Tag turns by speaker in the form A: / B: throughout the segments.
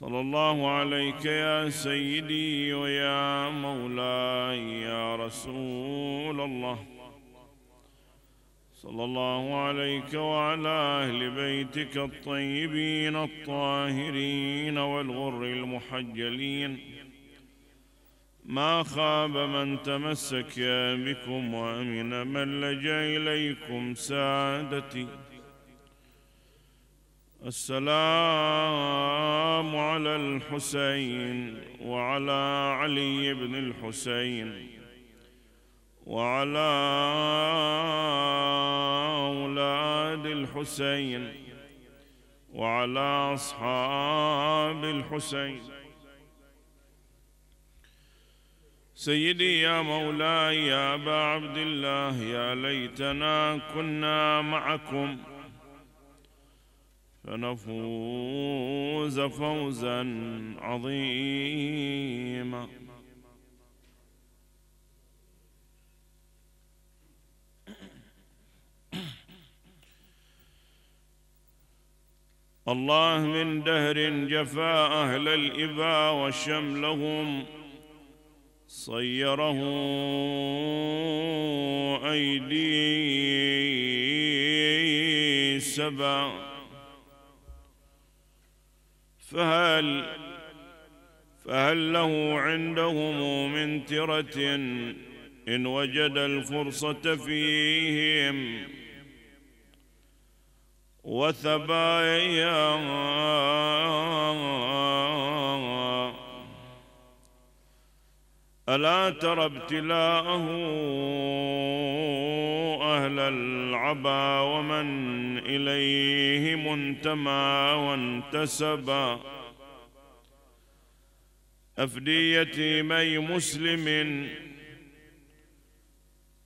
A: صلى الله عليك يا سيدي ويا مولاي يا رسول الله صلى الله عليك وعلى اهل بيتك الطيبين الطاهرين والغر المحجلين ما خاب من تمسك بكم وامن من لجا اليكم سادتي السلام على الحسين وعلى علي بن الحسين وعلى اولاد الحسين وعلى اصحاب الحسين سيدي يا مولاي يا ابا عبد الله يا ليتنا كنا معكم فنفوز فوزا عظيما الله من دهر جفا أهل الإبا وشملهم صيره أيدي سبأ فهل فهل له عندهم من ترة إن وجد الفرصة فيهم وثبايا ألا ترى ابتلاءه أهل العبا ومن إليه منتمى وانتسبا أفديتي مي مسلم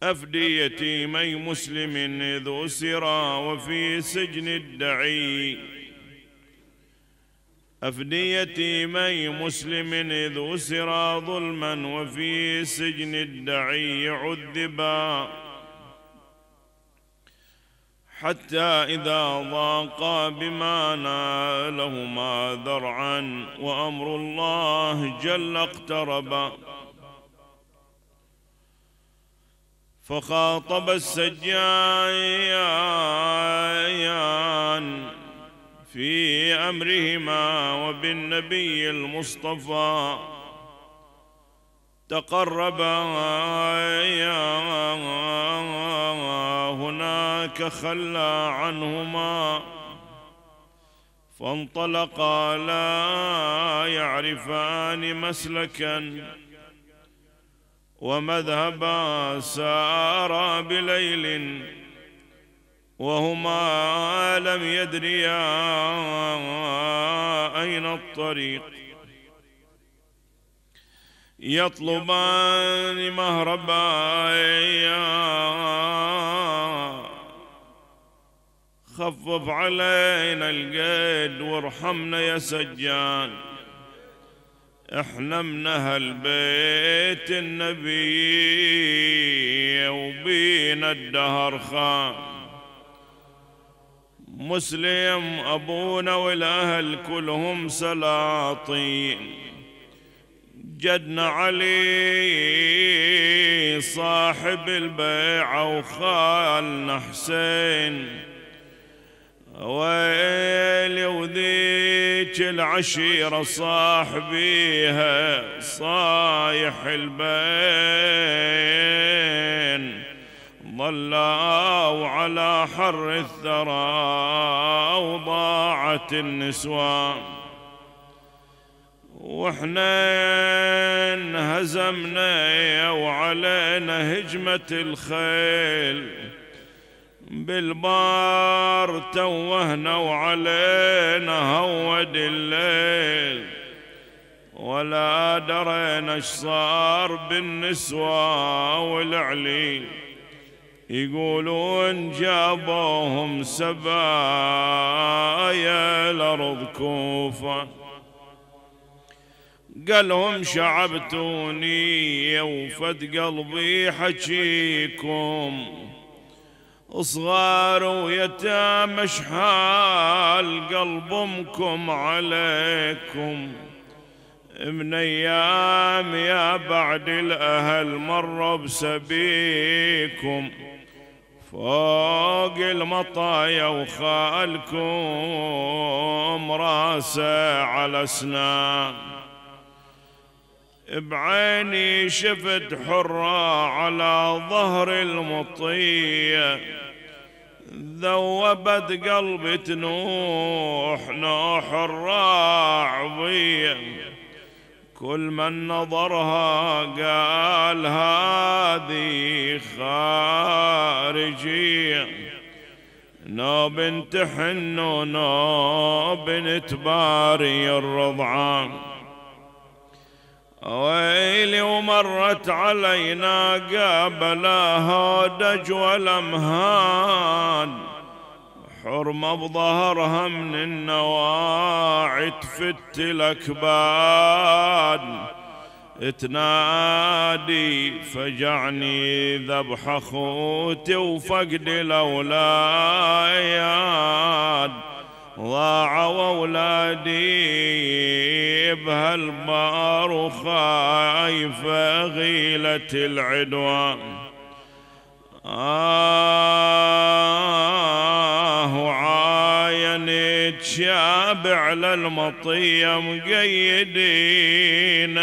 A: أفديتي مي مسلم إذ أسرا وفي سجن الدعي أفديتي مي مسلم إذ أسرا ظلما وفي سجن الدعي عذبا حتى إذا ضاقا بما نالهما ذرعا وأمر الله جل اقتربا فخاطب السجايان في أمرهما وبالنبي المصطفى تقربا تخلى خلى عنهما فانطلقا لا يعرفان مسلكا ومذهبا سارا بليل وهما لم يدريا اين الطريق يطلبان مهربا خفف علينا القيد وارحمنا يا سجان احنا من اهل بيت النبي وبينا الدهر خان مسلم ابونا والاهل كلهم سلاطين جدنا علي صاحب البيعه وخالنا حسين ويلي وذيك العشيرة صاحبيها صايح البين ظلوا على حر الثرى وضاعت النسوان واحنا هزمنا وعلينا هجمة الخيل بالبار توهنا وعلينا هود الليل ولا درينا اش صار بالنسوة والعلي يقولون جابوهم سبايا الأرض كوفة قالهم شعبتوني وفد قلبي حكيكم صغار ويتامى شحال قلبكم عليكم من ايام يا بعد الاهل مروا بسبيكم فوق المطايا وخالكم راسه على اسنان بعيني شفت حرة على ظهر المطية ذوبت قلبي تنوح نوح الراعضية كل من نظرها قال هذه خارجية نو بنت حن ونو بنت باري الرضعان ويلي ومرت علينا قابلا دج والامهاد حرمة بظهرها من النواعي تفت الأكباد تنادي فجعني ذبح أخوتي وفقد الأولاد ضاعوا أولادي بهالبار خايف غيلة العدوان آه وعاينت شاب على المطية مقيدينه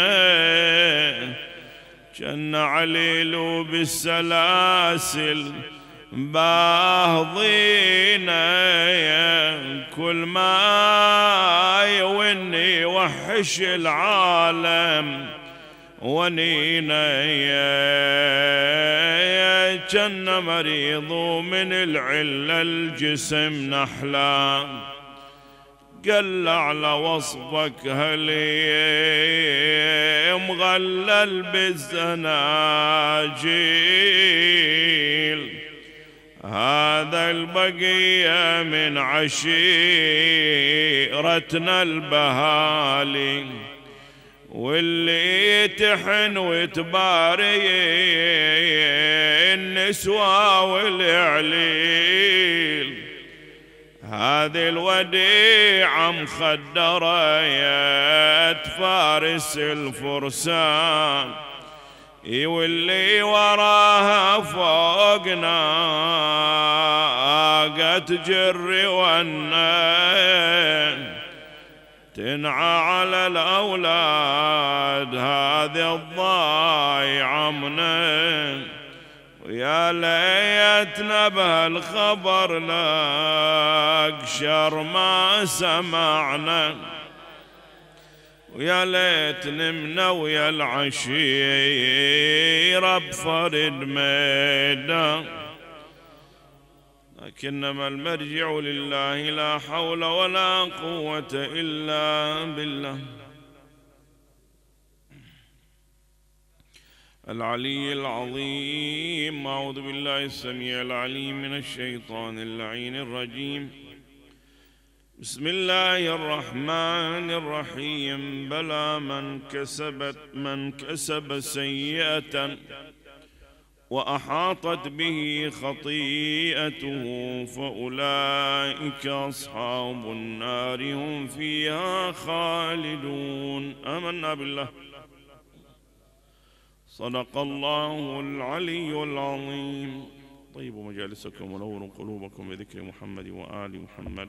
A: جن عليل بالسلاسل باهضينا كل ما يوني وحش العالم ونينا يا جن مريض من العلة الجسم نحلا قل على وصفك هلي مغلل بالزناجيل هذا البقية من عشيرتنا البهالي واللي تحن وتباري النسوة والإعليل هذه الوديعة مخدرة فارس الفرسان واللي وراها فوق ناقة جري والنين تنعى على الأولاد هذه الضايعة منين ويا ليتنا بهالخبر لك شر ما سمعنا ويا ليت نمنا ويا العشيرة بفرد ميدان لكنما المرجع لله لا حول ولا قوة إلا بالله العلي العظيم أعوذ بالله السميع العليم من الشيطان اللعين الرجيم بسم الله الرحمن الرحيم بلى من كسبت من كسب سيئة وأحاطت به خطيئته فأولئك أصحاب النار هم فيها خالدون آمنا بالله صدق الله العلي العظيم طيب مجالسكم ونور قلوبكم بذكر محمد وآل محمد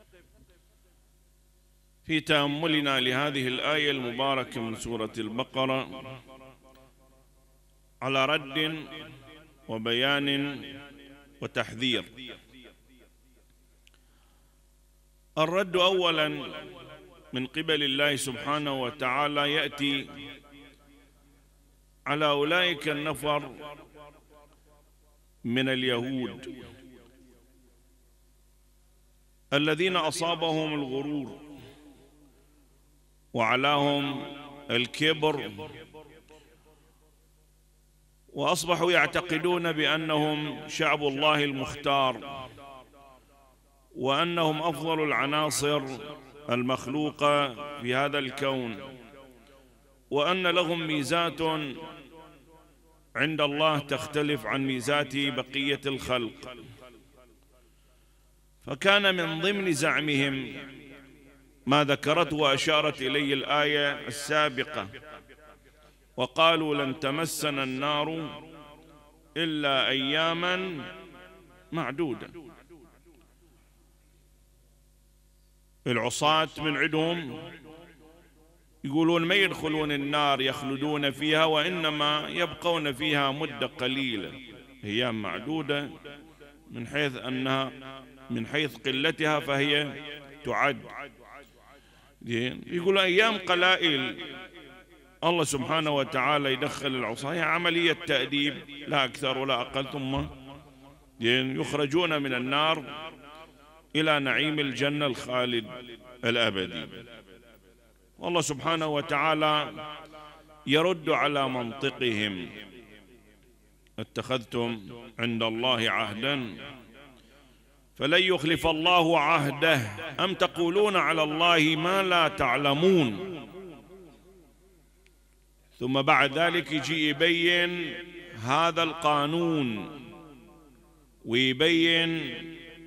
A: في تأملنا لهذه الآية المباركة من سورة البقرة على رد وبيان وتحذير الرد أولا من قبل الله سبحانه وتعالى يأتي
B: على أولئك النفر
A: من اليهود الذين أصابهم الغرور وعلاهم الكبر واصبحوا يعتقدون بانهم شعب الله المختار وانهم افضل العناصر المخلوقه في هذا الكون وان لهم ميزات عند الله تختلف عن ميزات بقيه الخلق فكان من ضمن زعمهم ما ذكرته وأشارت إليه الآية السابقة وقالوا لن تمسنا النار إلا أياما معدودة العصاة من عندهم يقولون ما يدخلون النار يخلدون فيها وإنما يبقون فيها مدة قليلة أيام معدودة من حيث أنها من حيث قلتها فهي تعد زين يقول ايام قلائل الله سبحانه وتعالى يدخل العصاة عملية تأديب لا أكثر ولا أقل ثم يخرجون من النار إلى نعيم الجنة الخالد الأبدي والله سبحانه وتعالى يرد على منطقهم اتخذتم عند الله عهدا فلن يخلف الله عهده أم تقولون على الله ما لا تعلمون ثم بعد ذلك يجي يبين هذا القانون ويبين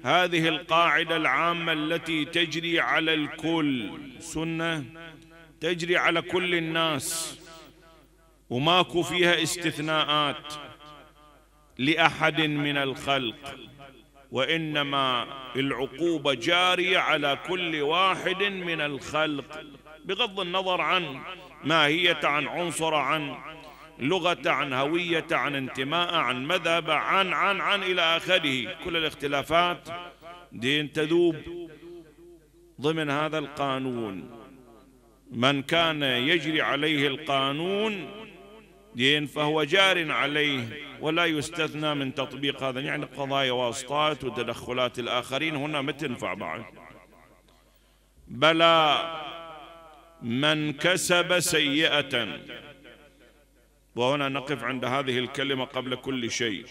A: هذه القاعدة العامة التي تجري على الكل سنة تجري على كل الناس وماكو فيها استثناءات لأحد من الخلق وانما العقوبه جاريه على كل واحد من الخلق بغض النظر عن ماهيه عن عنصر عن لغه عن هويه عن انتماء عن مذهب عن عن عن الى اخره كل الاختلافات دين تذوب ضمن هذا القانون من كان يجري عليه القانون دين فهو جار عليه ولا يستثنى من تطبيق هذا يعني قضايا واسطات وتدخلات الآخرين هنا ما تنفع بعد بلى من كسب سيئة وهنا نقف عند هذه الكلمة قبل كل شيء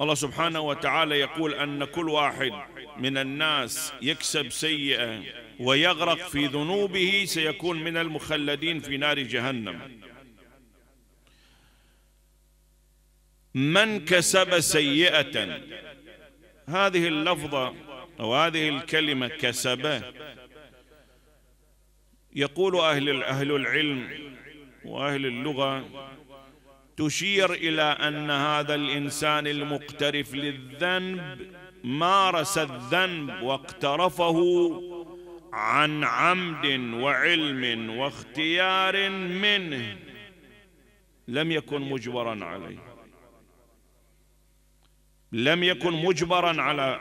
A: الله سبحانه وتعالى يقول أن كل واحد من الناس يكسب سيئة ويغرق في ذنوبه سيكون من المخلدين في نار جهنم من كسب سيئة هذه اللفظة أو هذه الكلمة كسب يقول أهل أهل العلم وأهل اللغة تشير إلى أن هذا الإنسان المقترف للذنب مارس الذنب واقترفه عن عمد وعلم واختيار منه لم يكن مجبرا عليه لم يكن مجبرا على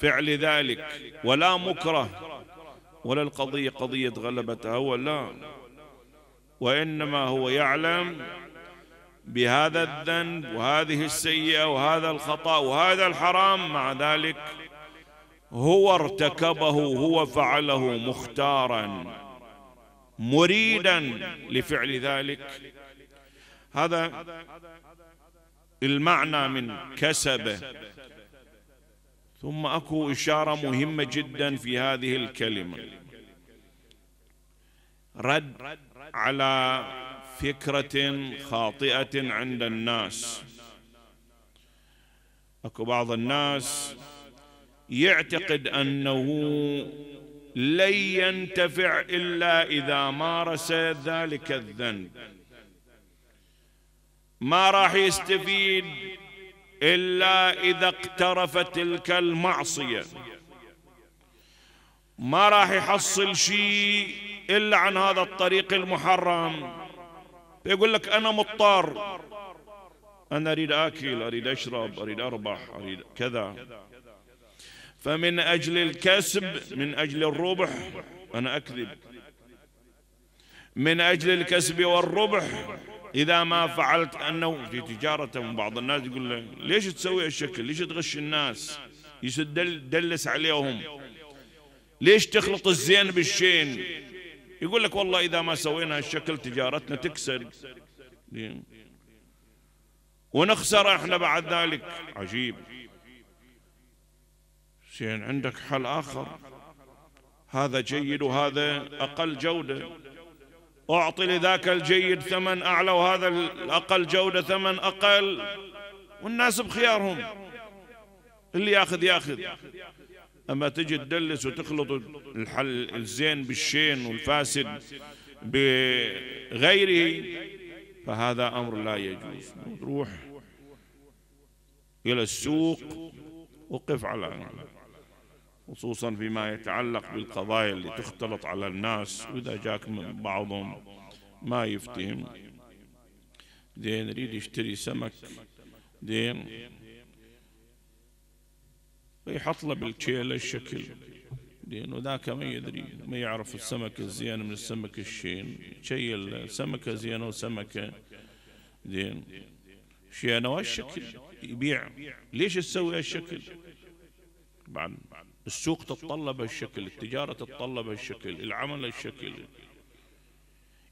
A: فعل ذلك ولا مكره ولا القضية قضية غلبتها هو لا وإنما هو يعلم بهذا الذنب وهذه السيئة وهذا الخطأ وهذا الحرام مع ذلك هو ارتكبه هو فعله مختارا مريدا لفعل ذلك هذا المعنى من كسبه ثم اكو اشاره مهمه جدا في هذه الكلمه رد على فكره خاطئه عند الناس اكو بعض الناس يعتقد انه لن ينتفع الا اذا مارس ذلك الذنب ما راح يستفيد الا اذا اقترف تلك المعصيه ما راح يحصل شيء الا عن هذا الطريق المحرم يقول لك انا مضطر انا اريد اكل اريد اشرب اريد اربح اريد كذا فمن أجل الكسب من أجل الربح أنا أكذب من أجل الكسب والربح إذا ما فعلت أنه في تجارة بعض الناس يقول لك ليش تسوي الشكل ليش تغش الناس يدلس عليهم ليش تخلط الزين بالشين يقول لك والله إذا ما سوينا هالشكل تجارتنا تكسر ونخسر احنا بعد ذلك عجيب زين عندك حل آخر هذا جيد وهذا أقل جودة أعطي لذاك الجيد ثمن أعلى وهذا الأقل جودة ثمن أقل والناس بخيارهم اللي ياخذ ياخذ أما تجي تدلس وتخلط الحل الزين بالشين والفاسد بغيره فهذا أمر لا يجوز روح إلى السوق وقف على خصوصا فيما يتعلق بالقضايا اللي تختلط على الناس وإذا جاك من بعضهم ما يفتهم زين يريد يشتري سمك زين ويحط له بالكيلة الشكل زين وذاك ما يدري ما يعرف السمك الزين من السمك الشين يشيل سمكة زينة وسمكة زين شينة والشكل يبيع ليش تسوي هالشكل بعد السوق تتطلب هالشكل التجارة تتطلب هالشكل العمل هالشكل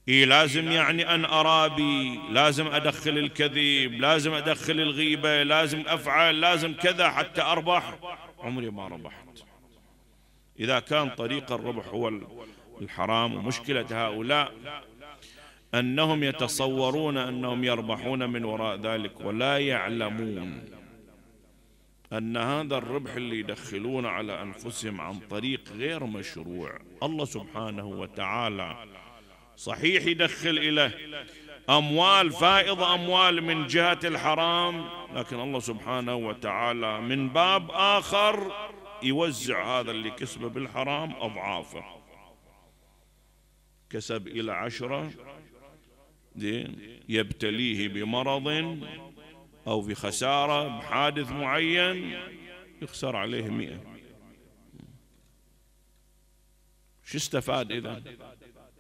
A: إيه لازم يعني أن أرابي لازم أدخل الكذب لازم أدخل الغيبة لازم أفعل لازم كذا حتى أربح عمري ما ربحت إذا كان طريق الربح هو الحرام ومشكلة هؤلاء أنهم يتصورون أنهم يربحون من وراء ذلك ولا يعلمون أن هذا الربح اللي يدخلونه على أنفسهم عن طريق غير مشروع الله سبحانه وتعالى صحيح يدخل إليه أموال فائض أموال من جهة الحرام لكن الله سبحانه وتعالى من باب آخر يوزع هذا اللي كسبه بالحرام أضعافه كسب إلى عشرة يبتليه بمرض أو في خسارة بحادث معين يخسر عليه مئة شو استفاد إذا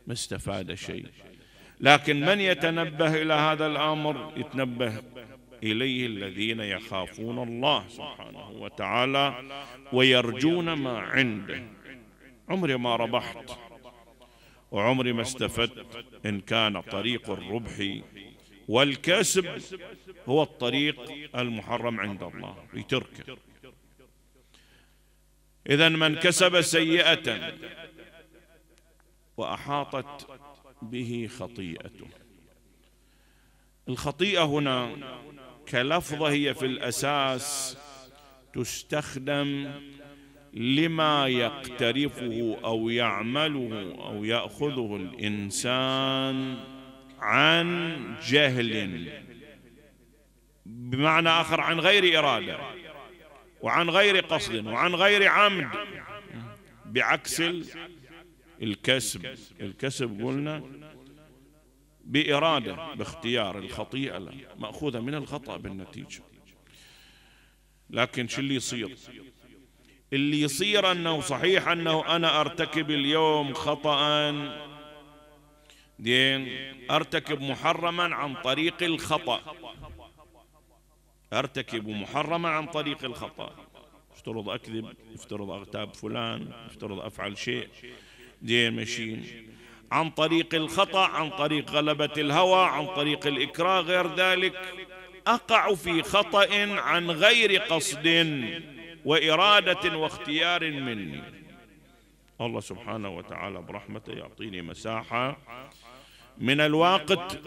A: ما استفاد شيء لكن من يتنبه إلى هذا الأمر يتنبه إليه الذين يخافون الله سبحانه وتعالى ويرجون ما عنده عمري ما ربحت وعمري ما استفدت إن كان طريق الربح والكسب هو الطريق المحرم عند الله يتركه إذا من كسب سيئة وأحاطت به خطيئته الخطيئة هنا كلفظة هي في الأساس تستخدم لما يقترفه أو يعمله أو يأخذه الإنسان عن جهل بمعنى آخر عن غير إرادة وعن غير قصد وعن غير عمد بعكس الكسب الكسب قلنا بإرادة باختيار الخطيئة لا مأخوذة من الخطأ بالنتيجة لكن شو اللي يصير اللي يصير أنه صحيح أنه أنا أرتكب اليوم خطأ دين أرتكب محرما عن طريق الخطأ أرتكب محرمة عن طريق الخطأ افترض أكذب افترض أغتاب فلان افترض أفعل شيء دي مشين عن طريق الخطأ عن طريق غلبة الهوى عن طريق الإكراه غير ذلك أقع في خطأ عن غير قصد وإرادة واختيار مني الله سبحانه وتعالى برحمته يعطيني مساحة من الوقت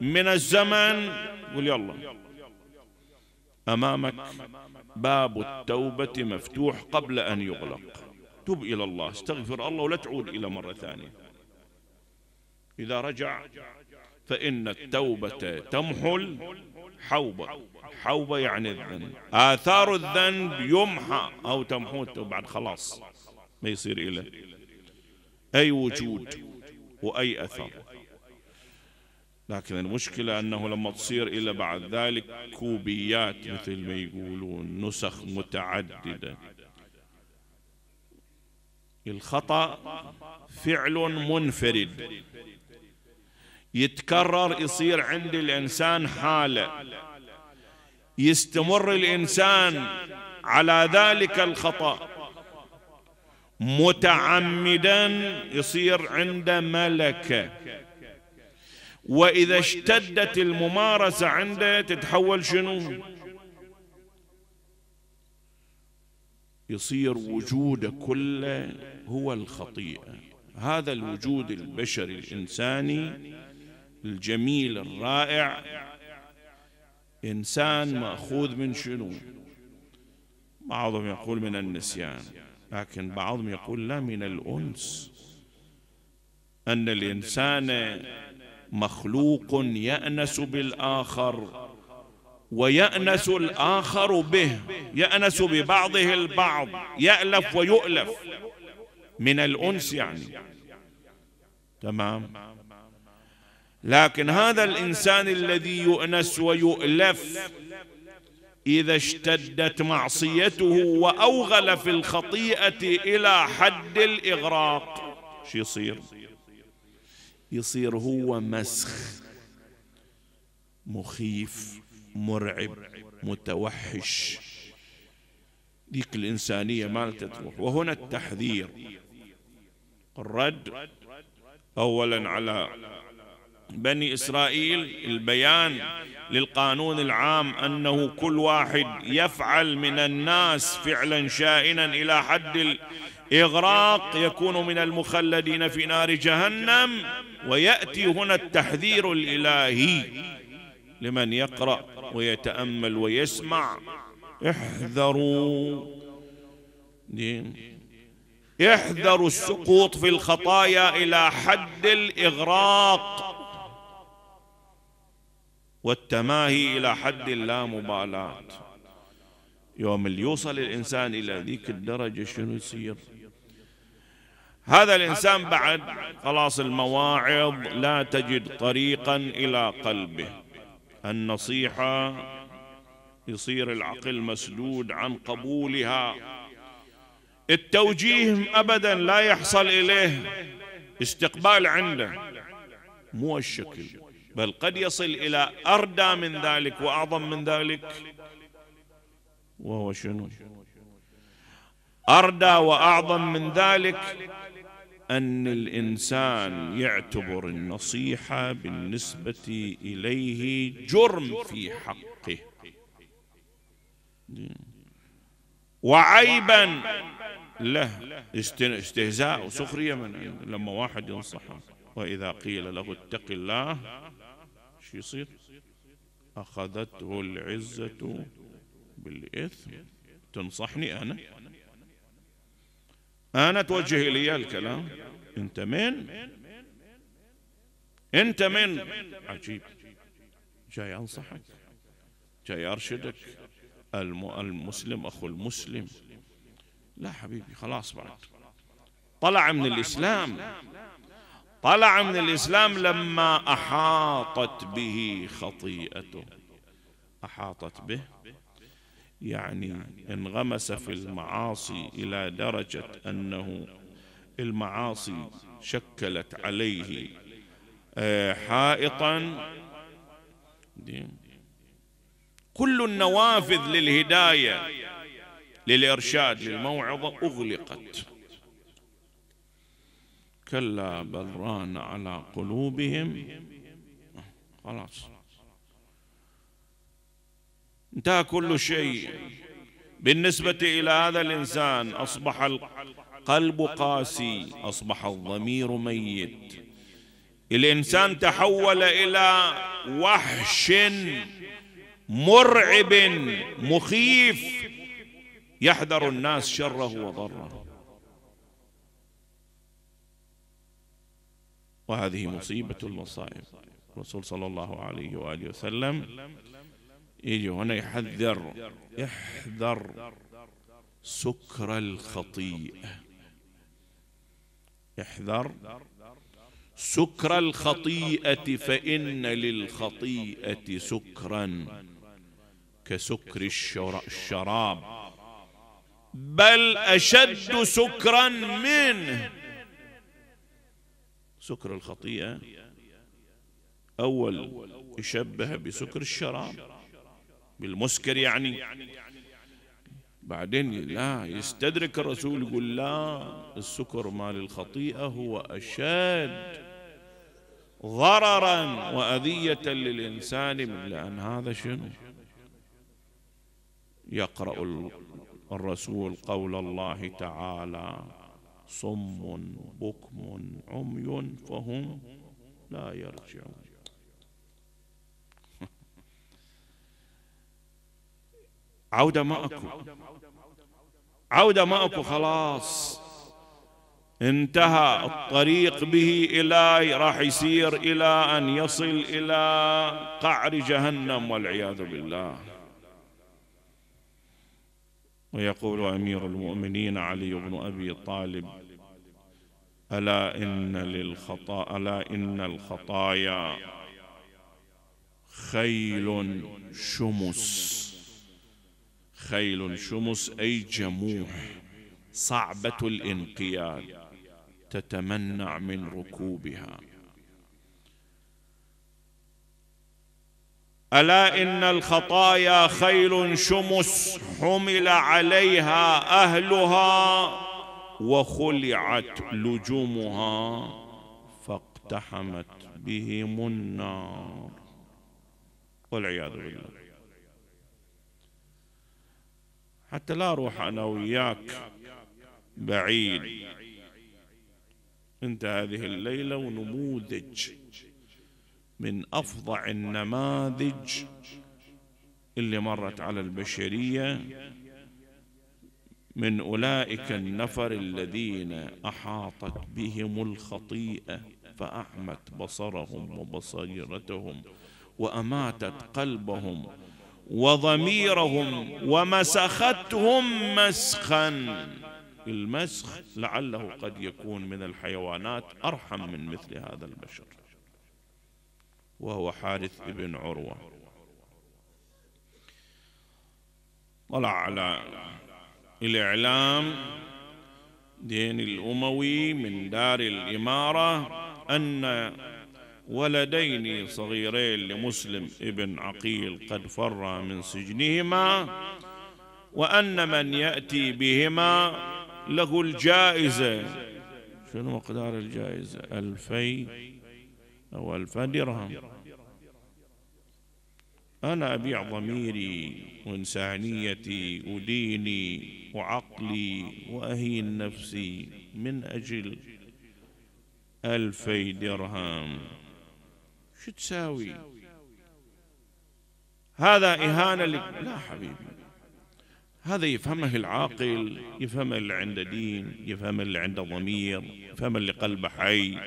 A: من الزمن قل يلا أمامك
B: باب التوبة
A: مفتوح قبل أن يغلق تب إلى الله استغفر الله ولا تعود إلى مرة ثانية إذا رجع فإن التوبة تمحل حوبة حوبة يعني الذنب آثار الذنب يمحى أو تمحو بعد خلاص ما يصير إله أي وجود وأي أثر لكن المشكلة أنه لما تصير إلى بعد ذلك كوبيات مثل ما يقولون نسخ متعددة الخطأ
B: فعل منفرد
A: يتكرر يصير عند الإنسان حالة يستمر الإنسان على ذلك الخطأ متعمدا يصير عنده ملكة وإذا اشتدت الممارسة عنده تتحول شنو يصير وجوده كله هو الخطيئة هذا الوجود البشري الإنساني الجميل الرائع إنسان مأخوذ من شنو بعضهم يقول من النسيان لكن بعضهم يقول لا من الأنس أن الإنسان مخلوق يأنس بالآخر ويأنس الآخر به يأنس ببعضه البعض يألف ويؤلف من الأنس يعني تمام لكن هذا الإنسان الذي يؤنس ويؤلف إذا اشتدت معصيته وأوغل في الخطيئة إلى حد الإغراق شو يصير؟ يصير هو مسخ مخيف مرعب متوحش ذيك الإنسانية ما تروح وهنا التحذير الرد أولا على بني إسرائيل البيان للقانون العام أنه كل واحد يفعل من الناس فعلا شائنا إلى حد الإغراق يكون من المخلدين في نار جهنم ويأتي هنا التحذير الإلهي لمن يقرأ ويتأمل ويسمع احذروا دين يحذر السقوط في الخطايا الى حد الاغراق والتماهي الى حد اللامبالاه يوم اللي يوصل الانسان الى ذيك الدرجه شنو يصير؟ هذا الإنسان بعد خلاص المواعظ لا تجد طريقا إلى قلبه النصيحة يصير العقل مسدود عن قبولها التوجيه أبدا لا يحصل إليه استقبال عنده مو الشكل بل قد يصل إلى أردى من ذلك وأعظم من ذلك وهو شنو أردى وأعظم من ذلك أن الإنسان يعتبر النصيحة بالنسبة إليه جرم في حقه وعيبا له استهزاء وسخرية من لما واحد ينصحه وإذا قيل له اتق الله شو يصير أخذته العزة بالإثم تنصحني أنا أنا توجه إلي الكلام أنت من أنت من عجيب جاي أنصحك جاي أرشدك المسلم أخو المسلم لا حبيبي خلاص بعد طلع من الإسلام طلع من الإسلام لما أحاطت به خطيئته أحاطت به يعني انغمس في المعاصي إلى درجة أنه المعاصي شكلت عليه آه، حائطا كل النوافذ للهداية للإرشاد للموعظة أغلقت كلا بل ران على قلوبهم خلاص انتهى كل شيء بالنسبة إلى هذا الإنسان أصبح القلب قاسي أصبح الضمير ميت الإنسان تحول إلى وحش مرعب مخيف يحذر الناس شره وضره وهذه مصيبة المصائب الرسول صلى الله عليه وآله وسلم يجي هنا يحذر يحذر سكر الخطيئة يحذر سكر الخطيئة فإن للخطيئة سكرا كسكر الشراب بل أشد سكرا منه سكر الخطيئة أول يشبه بسكر الشراب بالمسكر يعني بعدين لا يستدرك الرسول يقول لا السكر مال الخطيئة هو أشد ضررا وأذية للإنسان من لأن هذا شنو يقرأ الرسول قول الله تعالى صم بكم عمي فهم لا يرجعون عودة ما أكو عودة ما أكو خلاص انتهى الطريق به إلى راح يسير إلى أن يصل إلى قعر جهنم والعياذ بالله ويقول أمير المؤمنين علي بن أبي طالب ألا إن للخطا ألا إن الخطايا خيل شمس خيل شمس أي جموع صعبة الانقياد تتمنع من ركوبها ألا إن الخطايا خيل شمس حمل عليها أهلها وخلعت لجومها فاقتحمت بهم النار والعياذ بالله حتى لا أروح أنا وياك
B: بعيد
A: انت هذه الليلة ونموذج من أفظع النماذج اللي مرت على البشرية من أولئك النفر الذين أحاطت بهم الخطيئة فأعمت بصرهم وبصيرتهم وأماتت قلبهم وضميرهم ومسختهم مسخا المسخ لعله قد يكون من الحيوانات أرحم من مثل هذا البشر وهو حارث بن عروة طلع على الإعلام دين الأموي من دار الإمارة أن ولدين صغيرين لمسلم ابن عقيل قد فر من سجنهما وأن من يأتي بهما له الجائزة شنو مقدار الجائزة ألفي أو ألف درهم أنا أبيع ضميري وإنسانيتي وديني وعقلي وأهين نفسي من أجل ألفي درهم شو تساوي هذا إهانة لك لا حبيبي هذا يفهمه العاقل يفهم اللي عنده دين يفهم اللي عنده ضمير يفهم اللي قلبه حي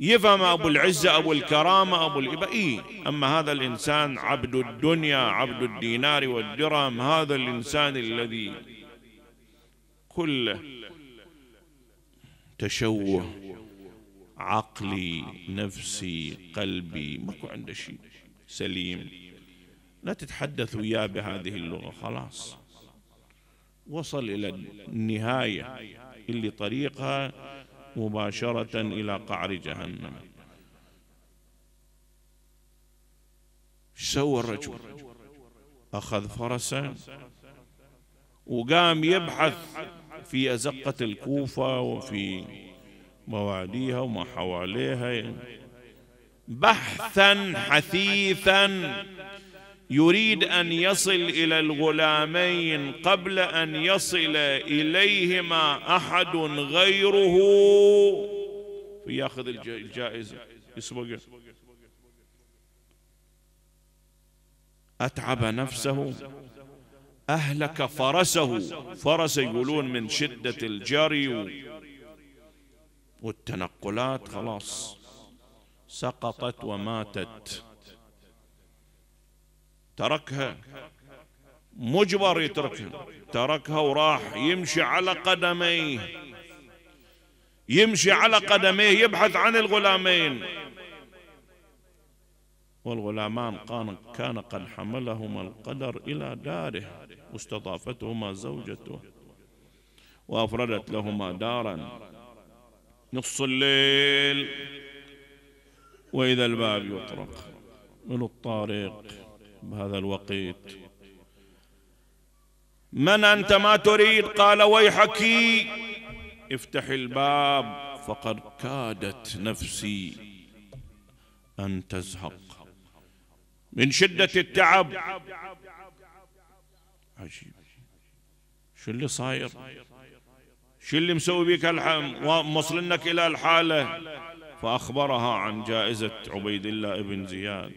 A: يفهم أبو العزة أبو الكرامة أبو إيه؟ أما هذا الإنسان عبد الدنيا عبد الدينار والدرهم هذا الإنسان الذي كله تشوه عقلي نفسي قلبي ماكو عنده شيء سليم لا تتحدث وياه بهذه اللغة خلاص وصل إلى النهاية اللي طريقها مباشرة إلى قعر جهنم سوى الرجل أخذ فرسا وقام يبحث في أزقة الكوفة وفي مواليها وما حواليها بحثا حثيثا يريد ان يصل الى الغلامين قبل ان يصل اليهما احد غيره فياخذ الجائزه يسبق اتعب نفسه اهلك فرسه فرس يقولون من شده الجري والتنقلات خلاص سقطت وماتت تركها مجبر يتركها تركها وراح يمشي على قدميه يمشي على قدميه يبحث عن الغلامين والغلامان كان قد حملهما القدر إلى داره واستضافتهما زوجته وأفردت لهما دارا نص الليل وإذا الباب يطرق من الطارق بهذا الوقيت من أنت ما تريد قال ويحك افتح الباب فقد كادت نفسي أن تزهق من شدة التعب عجيب شو اللي صاير شو اللي مسوي بك الحم وموصلنك إلى الحالة فأخبرها عن جائزة عبيد الله بن زياد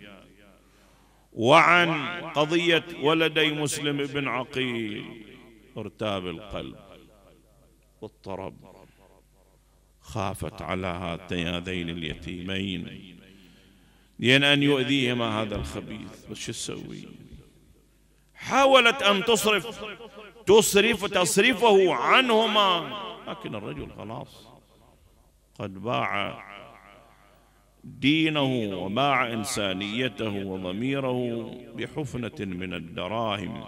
A: وعن قضية ولدي مسلم بن عقيل ارتاب القلب واضطرب خافت على هاتين اليتيمين لين أن يؤذيهما هذا الخبيث بس شو تسوي حاولت أن تصرف تصرف تصرفه عنهما لكن الرجل خلاص قد باع دينه وباع إنسانيته وضميره بحفنة من الدراهم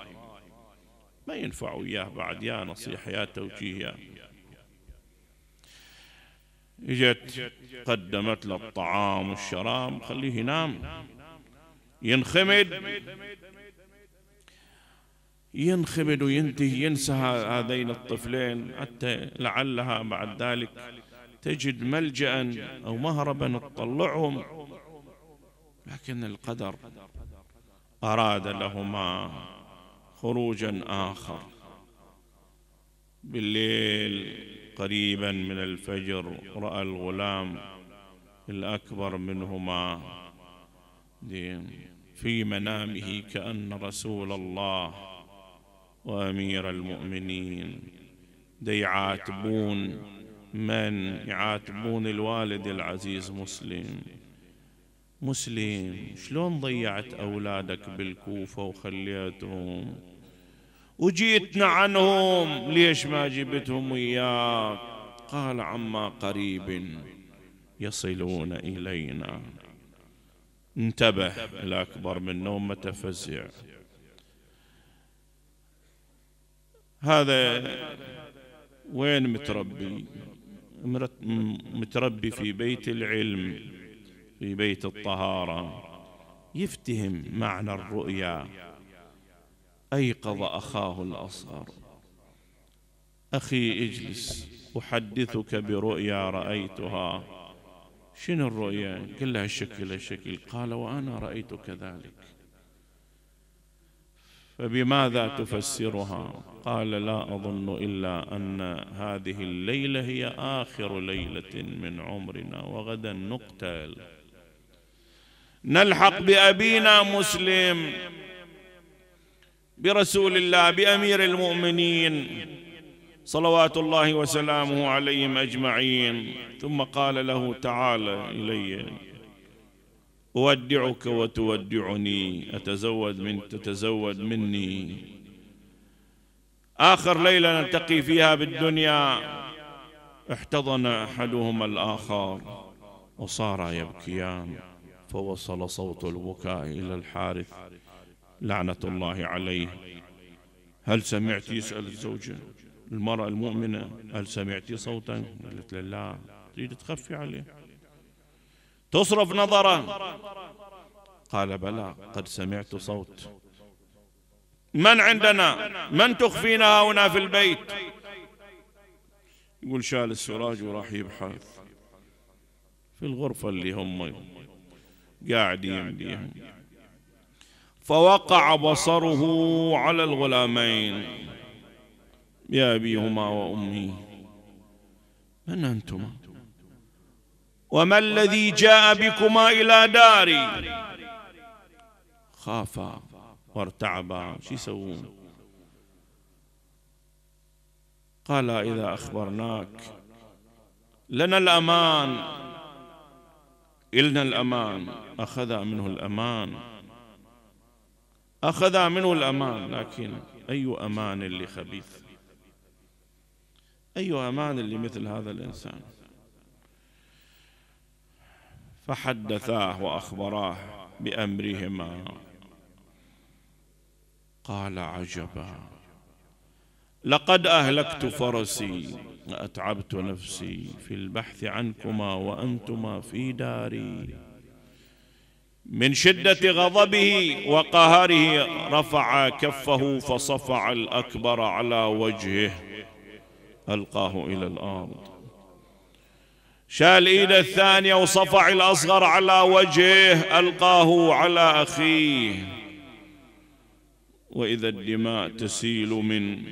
A: ما ينفع إياه بعد يا نصيحة يا توجيه يا اجت قدمت له الطعام والشراب خليه ينام ينخمد ينخمد وينتهي ينسى هذين الطفلين حتى لعلها بعد ذلك تجد ملجأ أو مهربا تطلعهم لكن القدر أراد لهما خروجا آخر بالليل قريبا من الفجر رأى الغلام الأكبر منهما في منامه كأن رسول الله وأمير المؤمنين دي من يعاتبون الوالد العزيز مسلم مسلم شلون ضيعت أولادك بالكوفة وخليتهم وجيتنا عنهم ليش ما جبتهم وياك قال عما قريب يصلون إلينا انتبه الأكبر من نوم متفزع هذا وين متربي متربي في بيت العلم في بيت الطهارة يفتهم معنى الرؤيا أيقظ أخاه الأصغر أخي اجلس أحدثك برؤيا رأيتها شنو الرؤيا كلها لها الشكل الشكل قال وأنا رأيت كذلك فبماذا تفسرها قال لا اظن الا ان هذه الليله هي اخر ليله من عمرنا وغدا نقتل نلحق بابينا مسلم برسول الله بامير المؤمنين صلوات الله وسلامه عليهم اجمعين ثم قال له تعالى الي أودعك وتودعني أتزود من تتزود مني آخر ليلة نلتقي فيها بالدنيا احتضن أحدهما الآخر وصارا يبكيان فوصل صوت البكاء إلى الحارث لعنة الله عليه هل سمعت يسأل الزوجة المرأة المؤمنة هل سمعت صوتا قالت لا تريد تخفي عليه تصرف نظرا قال بلى قد سمعت صوت من عندنا من تخفينا هنا في البيت يقول شال السراج وراح يبحث في الغرفة اللي هم قاعدين يمديهم فوقع بصره على الغلامين يا أبيهما وأمي من أنتما وما الذي جاء بكما إلى داري خافا وارتعبا شو يسوون قال إذا أخبرناك لنا الأمان إلنا الأمان أخذ منه الأمان أخذ منه الأمان لكن أي أمان لخبيث أي أمان لمثل هذا الإنسان فحدثاه واخبراه بامرهما قال عجبا لقد اهلكت فرسي واتعبت نفسي في البحث عنكما وانتما في داري من شده غضبه وقهره رفع كفه فصفع الاكبر على وجهه القاه الى الارض شال ايده الثانيه وصفع الاصغر على وجهه القاه على اخيه واذا الدماء تسيل من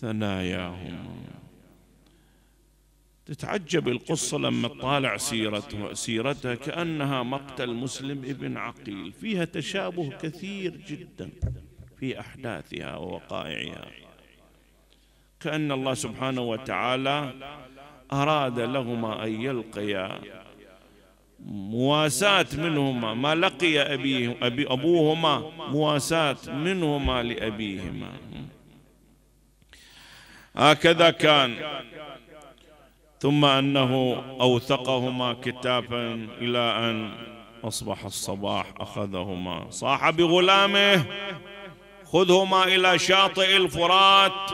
A: ثناياهما تتعجب القصة لما تطالع سيرته سيرتها كأنها مقتل مسلم ابن عقيل فيها تشابه كثير جدا في أحداثها ووقائعها كأن الله سبحانه وتعالى أراد لهما أن يلقيا مواساة منهما ما لقي أبيه أبي أبوهما مواساة منهما لأبيهما هكذا كان ثم أنه أوثقهما كتابا إلى أن أصبح الصباح أخذهما صاح بغلامه خذهما إلى شاطئ الفرات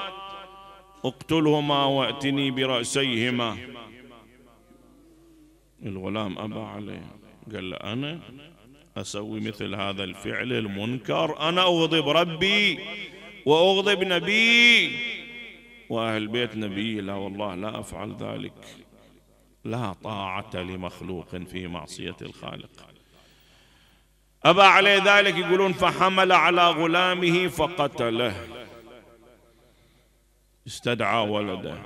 A: اقتلهما واتني برأسيهما الغلام أبى عليه قال له أنا أسوي مثل هذا الفعل المنكر أنا أغضب ربي وأغضب نبي وأهل بيت نبي لا والله لا أفعل ذلك لا طاعة لمخلوق في معصية الخالق أبى عليه ذلك يقولون فحمل على غلامه فقتله استدعى ولده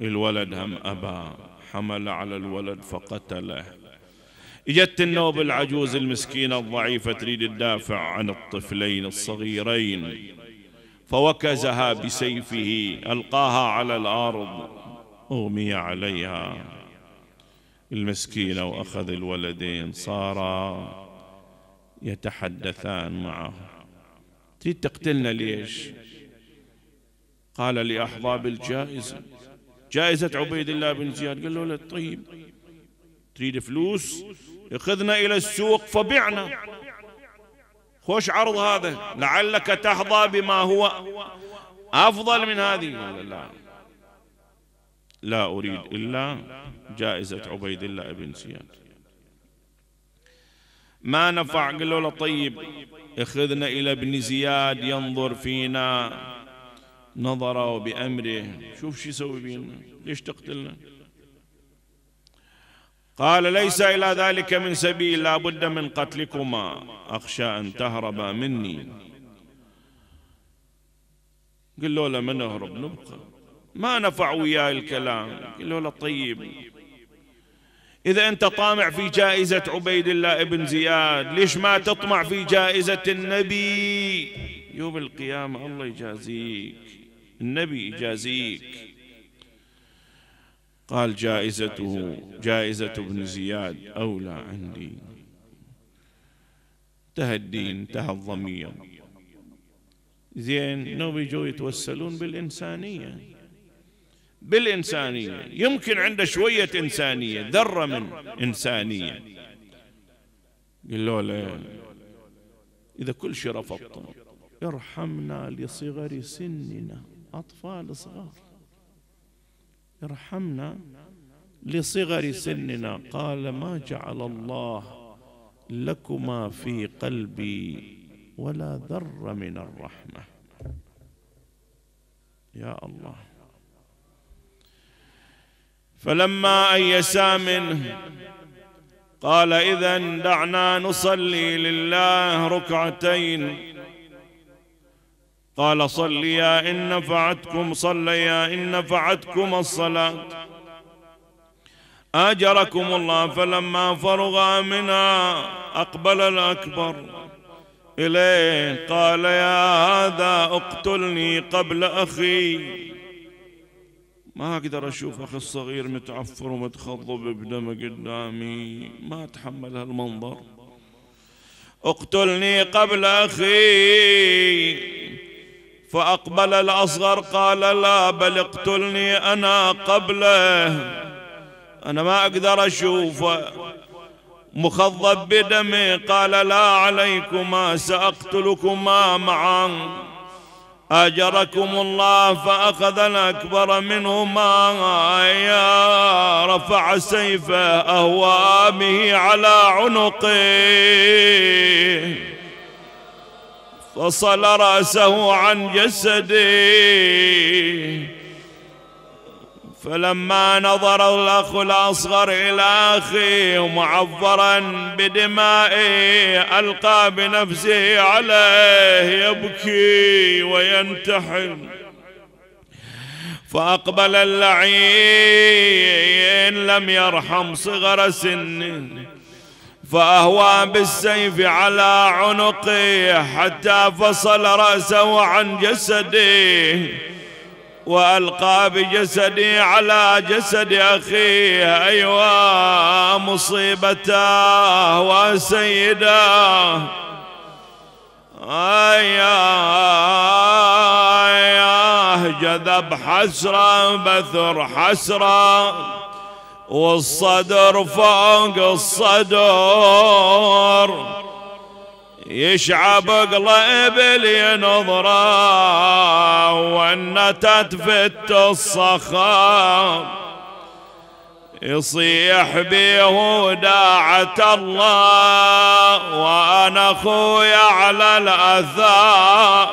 A: الولد هم أبى حمل على الولد فقتله اجت النوبة العجوز المسكينة الضعيفة تريد الدافع عن الطفلين الصغيرين فوكزها بسيفه ألقاها على الأرض أغمي عليها المسكينة وأخذ الولدين صارا يتحدثان معه تريد تقتلنا ليش قال لأحباب الجائزة جائزة عبيد الله بن زياد قال له طيب تريد فلوس اخذنا إلى السوق فبعنا خوش عرض هذا لعلك تحظى بما هو أفضل من هذه قال لا لا أريد إلا جائزة عبيد الله بن زياد ما نفع قال له طيب اخذنا إلى ابن زياد ينظر فينا نظره وبأمره شوف شو يسوي بينا ليش تقتلنا قال ليس إلى ذلك من سبيل لا بد من قتلكما أخشى أن تهربا مني قل له لما نهرب نبقى ما نفع وياي الكلام قل له طيب إذا أنت طامع في جائزة عبيد الله ابن زياد ليش ما تطمع في جائزة النبي يوم القيامة الله يجازيك النبي يجازيك قال جائزته جائزة ابن زياد أولى عندي انتهى الدين انتهى الضمير زين نو بيجوا يتوسلون بالإنسانية بالإنسانية يمكن عنده شوية إنسانية ذرة من إنسانية قالوا له إذا كل شيء رفضته ارحمنا لصغر سننا أطفال صغار ارحمنا لصغر سننا قال ما جعل الله لكما في قلبي ولا ذر من الرحمة يا الله فلما أيسا منه قال إذا دعنا نصلي لله ركعتين قال صليا إن نفعتكم صليا إن نفعتكم الصلاة آجركم الله فلما فرغ منها أقبل الأكبر إليه قال يا هذا اقتلني قبل أخي ما أقدر أشوف أخي الصغير متعفر ومتخضب بدم قدامي ما أتحمل هالمنظر اقتلني قبل أخي فأقبل الأصغر قال لا بل اقتلني أنا قبله أنا ما أقدر أشوفه مخضب بدمي قال لا عليكما سأقتلكما معا أجركم الله فأخذ الأكبر منهما يا رفع سيفه أهوى به على عنقه فصل رأسه عن جسده فلما نظر الأخ الأصغر إلى أخيه معفرا بدمائه ألقى بنفسه عليه يبكي وينتحر فأقبل اللعين لم يرحم صغر سنه فأهوى بالسيف على عنقي حتى فصل رأسه عن جسدي وألقى بجسدي على جسد أخيه أيوا مصيبته وسيده أيا آه، جذب حسرة بثر حسرة والصدر فوق الصدر يشعب قلب لي نظرة والنتت فت الصخام يصيح بيه داعة الله وأنا أخوي على الأثام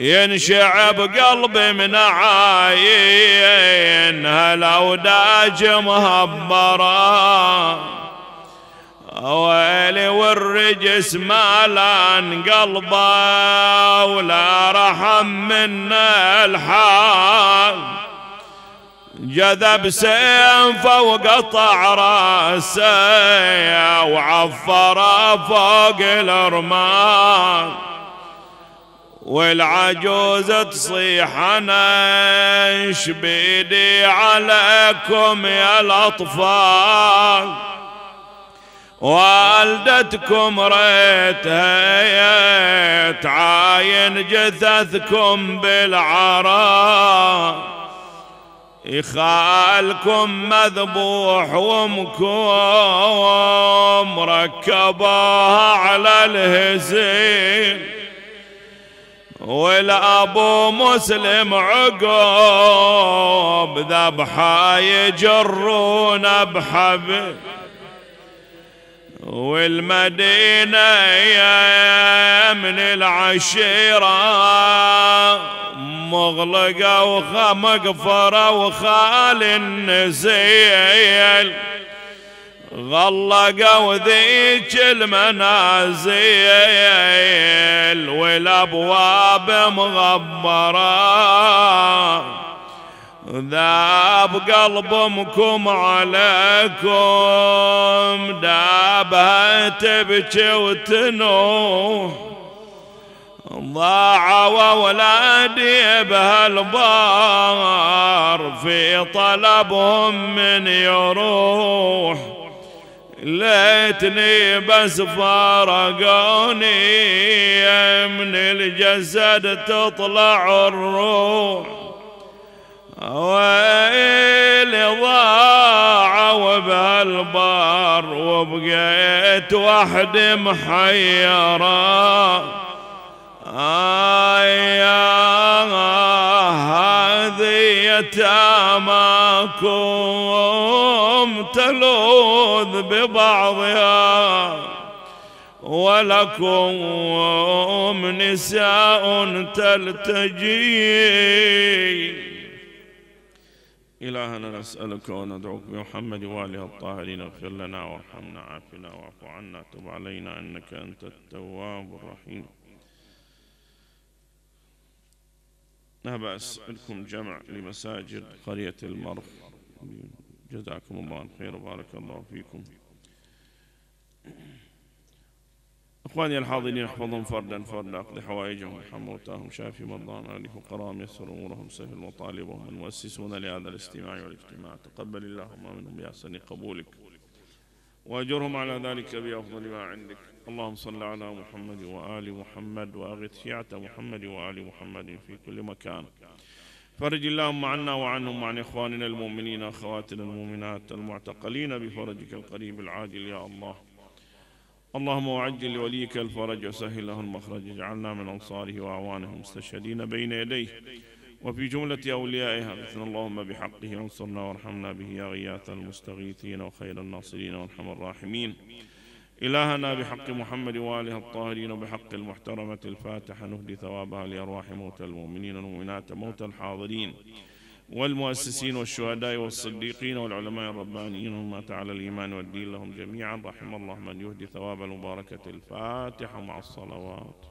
A: ينشعب قلبي من عاين هالأوداج مهبره ويلي والرجس مالان قلبه ولا رحم من الحال جذب سيفه وقطع راسه وعفره فوق الرمال والعجوز تصيح أنا ايش بيدي عليكم يا الأطفال والدتكم ريتها تعاين جثثكم بالعراء يخالكم مذبوح ومكوم ركبوها على الهزيل والابو مسلم عقب ذبحا يجرون بحبل والمدينة يا من العشيرة مغلقة وخمق فرا وخال النزيل غلقوا ذيك المنازل والابواب مغبره ذاب قلبكم عليكم دابها تبكي وتنوح ضاعوا اولادي بهالبار في طلبهم من يروح ليتني بس فارقوني من الجسد تطلع الروح ويلي ضاع وبهالبار وبقيت وحدي محيره يا هذه يتاماكم تلوذ ببعضها ولكم نساء تلتجي إلهنا نسألك وندعوك بمحمد وآله الطاهرين اغفر لنا وارحمنا عافنا واعف عنا تب علينا إنك أنت التواب الرحيم لا بأس لكم جمع لمساجد قرية المرف جزاكم الله خير وبارك الله فيكم إخواني الحاضرين احفظهم فردا فردا أقضي حوائجهم ورحم موتاهم شافي مرضانا لفقراهم يسر امورهم سهل وطالبهم المؤسسون لهذا الاستماع والاجتماع تقبل اللهم منهم باحسن قبولك واجرهم على ذلك بافضل ما عندك اللهم صل على محمد وآل محمد وأغث شيعة محمد وآل محمد في كل مكان فرج اللهم عنا وعنهم وعن إخواننا المؤمنين أخواتنا المؤمنات المعتقلين بفرجك القريب العاجل يا الله اللهم وعجل لوليك الفرج وسهل له المخرج اجعلنا من أنصاره وأعوانه مستشهدين بين يديه وفي جملة أوليائها أغثنا اللهم بحقه انصرنا وارحمنا به يا غياث المستغيثين وخير الناصرين وارحم الراحمين إلهنا بحق محمد وآله الطاهرين وبحق المحترمة الفاتحة نهدي ثوابها لأرواح موتى المؤمنين والمؤمنات موتى الحاضرين والمؤسسين والشهداء والصديقين والعلماء الربانيين وما على الإيمان والدين لهم جميعا رحم الله من يهدي ثواب المباركة الفاتحة مع الصلوات